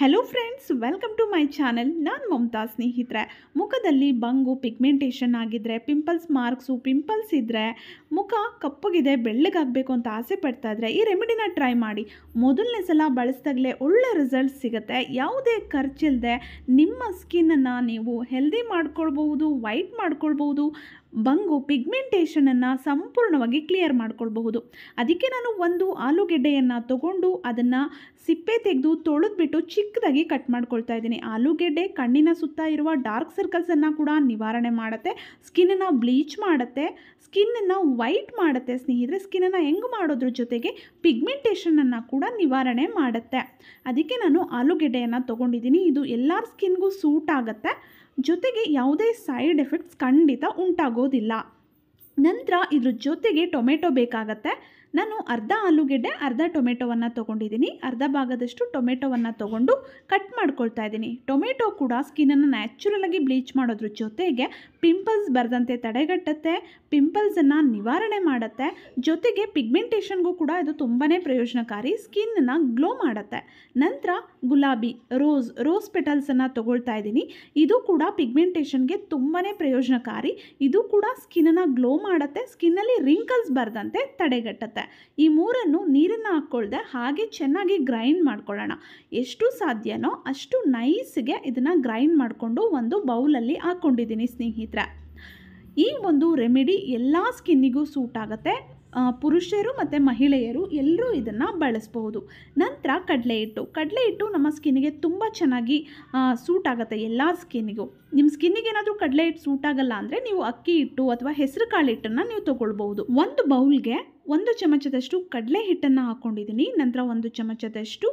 hello friends welcome to my channel ನಾನು ಮಮತಾ ಸ್ನೇಹಿತರೆ ಮುಖದಲ್ಲಿ ಬಂಗು ಪಿಗ್ಮೆಂಟೇಷನ್ ಆಗಿದ್ದರೆ ಪಿಂಪಲ್ಸ್ ಮಾರ್ಕ್ಸು ಪಿಂಪಲ್ಸ್ ಇದ್ದರೆ ಮುಖ ಕಪ್ಪಗಿದೆ ಬೆಳ್ಳಗಾಗಬೇಕು ಅಂತ ಆಸೆ ಪಡ್ತಾ ಇದ್ರೆ ಈ ರೆಮಿಡಿನ ಟ್ರೈ ಮಾಡಿ ಮೊದಲನೇ ಸಲ ಬಳಸಿದಾಗಲೇ ಒಳ್ಳೆ ರಿಸಲ್ಟ್ ಸಿಗುತ್ತೆ ಯಾವುದೇ ಖರ್ಚಿಲ್ಲದೆ ನಿಮ್ಮ ಸ್ಕಿನ್ನನ್ನು ನೀವು ಹೆಲ್ದಿ ಮಾಡ್ಕೊಳ್ಬಹುದು ವೈಟ್ ಮಾಡ್ಕೊಳ್ಬಹುದು ಬಂಗು ಪಿಗ್ಮೆಂಟೇಷನನ್ನು ಸಂಪೂರ್ಣವಾಗಿ ಕ್ಲಿಯರ್ ಮಾಡ್ಕೊಳ್ಬಹುದು ಅದಕ್ಕೆ ನಾನು ಒಂದು ಆಲೂಗೆಡ್ಡೆಯನ್ನು ತಗೊಂಡು ಅದನ್ನು ಸಿಪ್ಪೆ ತೆಗೆದು ತೊಳೆದ್ಬಿಟ್ಟು ಚಿಕ್ಕದಾಗಿ ಕಟ್ ಮಾಡ್ಕೊಳ್ತಾ ಇದ್ದೀನಿ ಆಲೂಗೆಡ್ಡೆ ಕಣ್ಣಿನ ಸುತ್ತ ಇರುವ ಡಾರ್ಕ್ ಸರ್ಕಲ್ಸನ್ನು ಕೂಡ ನಿವಾರಣೆ ಮಾಡುತ್ತೆ ಸ್ಕಿನ್ನನ್ನು ಬ್ಲೀಚ್ ಮಾಡುತ್ತೆ ಸ್ಕಿನ್ನನ್ನು ವೈಟ್ ಮಾಡುತ್ತೆ ಸ್ನೇಹಿತರೆ ಸ್ಕಿನ್ನನ್ನು ಹೆಂಗೆ ಮಾಡೋದ್ರ ಜೊತೆಗೆ ಪಿಗ್ಮೆಂಟೇಷನನ್ನು ಕೂಡ ನಿವಾರಣೆ ಮಾಡುತ್ತೆ ಅದಕ್ಕೆ ನಾನು ಆಲೂಗೆಡ್ಡೆಯನ್ನು ತೊಗೊಂಡಿದ್ದೀನಿ ಇದು ಎಲ್ಲರ ಸ್ಕಿನ್ಗೂ ಸೂಟ್ ಆಗುತ್ತೆ ಜೊತೆಗೆ ಯಾವುದೇ ಸೈಡ್ ಎಫೆಕ್ಟ್ಸ್ ಖಂಡಿತ ಉಂಟಾಗೋದಿಲ್ಲ ನಂತರ ಇದ್ರ ಜೊತೆಗೆ ಟೊಮೆಟೊ ಬೇಕಾಗತ್ತೆ ನಾನು ಅರ್ಧ ಆಲೂಗೆಡ್ಡೆ ಅರ್ಧ ಟೊಮೆಟೊವನ್ನು ತೊಗೊಂಡಿದ್ದೀನಿ ಅರ್ಧ ಭಾಗದಷ್ಟು ಟೊಮೆಟೊವನ್ನು ತೊಗೊಂಡು ಕಟ್ ಮಾಡ್ಕೊಳ್ತಾ ಇದ್ದೀನಿ ಟೊಮೆಟೊ ಕೂಡ ಸ್ಕಿನ್ನನ್ನು ನ್ಯಾಚುರಲಾಗಿ ಬ್ಲೀಚ್ ಮಾಡೋದ್ರ ಜೊತೆಗೆ ಪಿಂಪಲ್ಸ್ ಬರದಂತೆ ತಡೆಗಟ್ಟುತ್ತೆ ಪಿಂಪಲ್ಸನ್ನು ನಿವಾರಣೆ ಮಾಡುತ್ತೆ ಜೊತೆಗೆ ಪಿಗ್ಮೆಂಟೇಷನ್ಗೂ ಕೂಡ ಇದು ತುಂಬಾ ಪ್ರಯೋಜನಕಾರಿ ಸ್ಕಿನ್ನನ್ನು ಗ್ಲೋ ಮಾಡುತ್ತೆ ನಂತರ ಗುಲಾಬಿ ರೋಸ್ ರೋಸ್ ಪೆಟಲ್ಸನ್ನು ತೊಗೊಳ್ತಾ ಇದ್ದೀನಿ ಇದು ಕೂಡ ಪಿಗ್ಮೆಂಟೇಷನ್ಗೆ ತುಂಬಾ ಪ್ರಯೋಜನಕಾರಿ ಇದು ಕೂಡ ಸ್ಕಿನ್ನನ್ನು ಗ್ಲೋ ಮಾಡುತ್ತೆ ಸ್ಕಿನ್ನಲ್ಲಿ ರಿಂಕಲ್ಸ್ ಬರದಂತೆ ತಡೆಗಟ್ಟುತ್ತೆ ಈ ಮೂರನ್ನು ನೀರನ್ನು ಹಾಕ್ಕೊಳ್ದೆ ಹಾಗೆ ಚೆನ್ನಾಗಿ ಗ್ರೈಂಡ್ ಮಾಡ್ಕೊಳ್ಳೋಣ ಎಷ್ಟು ಸಾಧ್ಯನೋ ಅಷ್ಟು ನೈಸ್ಗೆ ಇದನ್ನು ಗ್ರೈಂಡ್ ಮಾಡಿಕೊಂಡು ಒಂದು ಬೌಲಲ್ಲಿ ಹಾಕ್ಕೊಂಡಿದ್ದೀನಿ ಸ್ನೇಹಿತರೆ ಈ ಒಂದು ರೆಮಿಡಿ ಎಲ್ಲ ಸ್ಕಿನ್ನಿಗೂ ಸೂಟ್ ಆಗುತ್ತೆ ಪುರುಷರು ಮತ್ತು ಮಹಿಳೆಯರು ಎಲ್ಲರೂ ಇದನ್ನು ಬಳಸ್ಬೋದು ನಂತರ ಕಡಲೆ ಹಿಟ್ಟು ಕಡಲೆ ಹಿಟ್ಟು ನಮ್ಮ ಸ್ಕಿನ್ಗೆ ತುಂಬ ಚೆನ್ನಾಗಿ ಸೂಟ್ ಆಗುತ್ತೆ ಎಲ್ಲ ಸ್ಕಿನ್ನಿಗೂ ನಿಮ್ಮ ಸ್ಕಿನ್ನಿಗೆ ಏನಾದರೂ ಕಡಲೆ ಹಿಟ್ಟು ಸೂಟ್ ಆಗಲ್ಲ ಅಂದರೆ ನೀವು ಅಕ್ಕಿ ಹಿಟ್ಟು ಅಥವಾ ಹೆಸರು ಕಾಳು ಹಿಟ್ಟನ್ನು ನೀವು ತೊಗೊಳ್ಬೋದು ಒಂದು ಬೌಲ್ಗೆ ಒಂದು ಚಮಚದಷ್ಟು ಕಡಲೆ ಹಿಟ್ಟನ್ನು ಹಾಕ್ಕೊಂಡಿದ್ದೀನಿ ನಂತರ ಒಂದು ಚಮಚದಷ್ಟು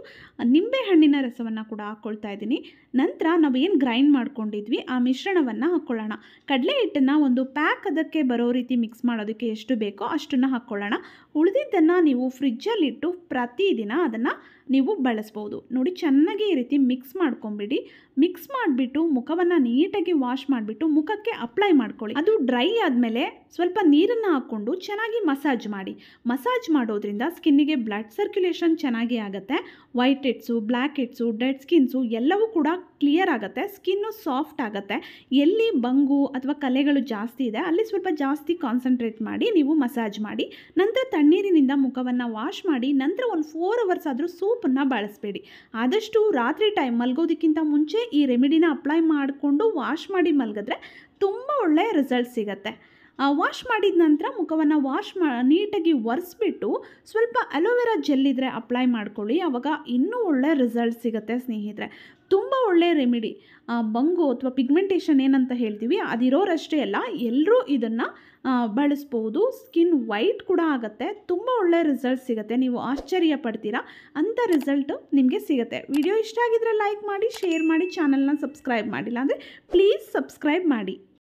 ನಿಂಬೆಹಣ್ಣಿನ ರಸವನ್ನು ಕೂಡ ಹಾಕ್ಕೊಳ್ತಾ ಇದ್ದೀನಿ ನಂತರ ನಾವು ಏನು ಗ್ರೈಂಡ್ ಮಾಡ್ಕೊಂಡಿದ್ವಿ ಆ ಮಿಶ್ರಣವನ್ನು ಹಾಕ್ಕೊಳ್ಳೋಣ ಕಡಲೆ ಹಿಟ್ಟನ್ನು ಒಂದು ಪ್ಯಾಕ್ ಅದಕ್ಕೆ ಬರೋ ರೀತಿ ಮಿಕ್ಸ್ ಮಾಡೋದಕ್ಕೆ ಎಷ್ಟು ಬೇಕೋ ಅಷ್ಟನ್ನು ಹಾಕ್ಕೊಳ್ಳೋಣ ಉಳಿದಿದ್ದನ್ನು ನೀವು ಫ್ರಿಜ್ಜಲ್ಲಿಟ್ಟು ಪ್ರತಿದಿನ ಅದನ್ನು ನೀವು ಬಳಸ್ಬೋದು ನೋಡಿ ಚೆನ್ನಾಗಿ ಈ ರೀತಿ ಮಿಕ್ಸ್ ಮಾಡ್ಕೊಂಬಿಡಿ ಮಿಕ್ಸ್ ಮಾಡಿಬಿಟ್ಟು ಮುಖವನ್ನು ನೀಟಾಗಿ ವಾಶ್ ಮಾಡಿಬಿಟ್ಟು ಮುಖಕ್ಕೆ ಅಪ್ಲೈ ಮಾಡ್ಕೊಳ್ಳಿ ಅದು ಡ್ರೈ ಆದಮೇಲೆ ಸ್ವಲ್ಪ ನೀರನ್ನು ಹಾಕ್ಕೊಂಡು ಚೆನ್ನಾಗಿ ಮಸಾಜ್ ಮಾಡಿ ಮಸಾಜ್ ಮಾಡೋದ್ರಿಂದ ಸ್ಕಿನ್ನಿಗೆ ಬ್ಲಡ್ ಸರ್ಕ್ಯುಲೇಷನ್ ಚೆನ್ನಾಗಿ ಆಗುತ್ತೆ white heads black heads dead skins ಎಲ್ಲವೂ ಕೂಡ ಕ್ಲಿಯರ್ ಆಗುತ್ತೆ ಸ್ಕಿನ್ನು ಸಾಫ್ಟ್ ಆಗುತ್ತೆ ಎಲ್ಲಿ ಬಂಗು ಅಥವಾ ಕಲೆಗಳು ಜಾಸ್ತಿ ಇದೆ ಅಲ್ಲಿ ಸ್ವಲ್ಪ ಜಾಸ್ತಿ ಕಾನ್ಸಂಟ್ರೇಟ್ ಮಾಡಿ ನೀವು ಮಸಾಜ್ ಮಾಡಿ ನಂತರ ತಣ್ಣೀರಿನಿಂದ ಮುಖವನ್ನು ವಾಶ್ ಮಾಡಿ ನಂತರ ಒಂದು ಫೋರ್ ಅವರ್ಸ್ ಆದರೂ ಸೂಪನ್ನು ಬಳಸಬೇಡಿ ಆದಷ್ಟು ರಾತ್ರಿ ಟೈಮ್ ಮಲ್ಗೋದಕ್ಕಿಂತ ಮುಂಚೆ ಈ ರೆಮಿಡಿನ ಅಪ್ಲೈ ಮಾಡಿಕೊಂಡು ವಾಶ್ ಮಾಡಿ ಮಲಗಿದ್ರೆ ತುಂಬ ಒಳ್ಳೆಯ ರಿಸಲ್ಟ್ ಸಿಗುತ್ತೆ ವಾಶ್ ಮಾಡಿದ ನಂತರ ಮುಖವನ್ನು ವಾಶ್ ಮಾ ನೀಟಾಗಿ ಒರೆಸ್ಬಿಟ್ಟು ಸ್ವಲ್ಪ ಅಲೋವೆರಾ ಜೆಲ್ ಇದ್ದರೆ ಅಪ್ಲೈ ಮಾಡ್ಕೊಳ್ಳಿ ಆವಾಗ ಇನ್ನೂ ಒಳ್ಳೆ ರಿಸಲ್ಟ್ ಸಿಗುತ್ತೆ ಸ್ನೇಹಿತರೆ ತುಂಬ ಒಳ್ಳೆಯ ರೆಮಿಡಿ ಬಂಗು ಅಥವಾ ಪಿಗ್ಮೆಂಟೇಷನ್ ಏನಂತ ಹೇಳ್ತೀವಿ ಅದಿರೋರಷ್ಟೇ ಅಲ್ಲ ಎಲ್ಲರೂ ಇದನ್ನು ಬಳಸ್ಬೋದು ಸ್ಕಿನ್ ವೈಟ್ ಕೂಡ ಆಗುತ್ತೆ ತುಂಬ ಒಳ್ಳೆಯ ರಿಸಲ್ಟ್ ಸಿಗುತ್ತೆ ನೀವು ಆಶ್ಚರ್ಯ ಪಡ್ತೀರಾ ಅಂಥ ರಿಸಲ್ಟು ನಿಮಗೆ ಸಿಗುತ್ತೆ ವಿಡಿಯೋ ಇಷ್ಟ ಆಗಿದ್ದರೆ ಲೈಕ್ ಮಾಡಿ ಶೇರ್ ಮಾಡಿ ಚಾನಲ್ನ ಸಬ್ಸ್ಕ್ರೈಬ್ ಮಾಡಿಲ್ಲ ಅಂದರೆ ಪ್ಲೀಸ್ ಸಬ್ಸ್ಕ್ರೈಬ್ ಮಾಡಿ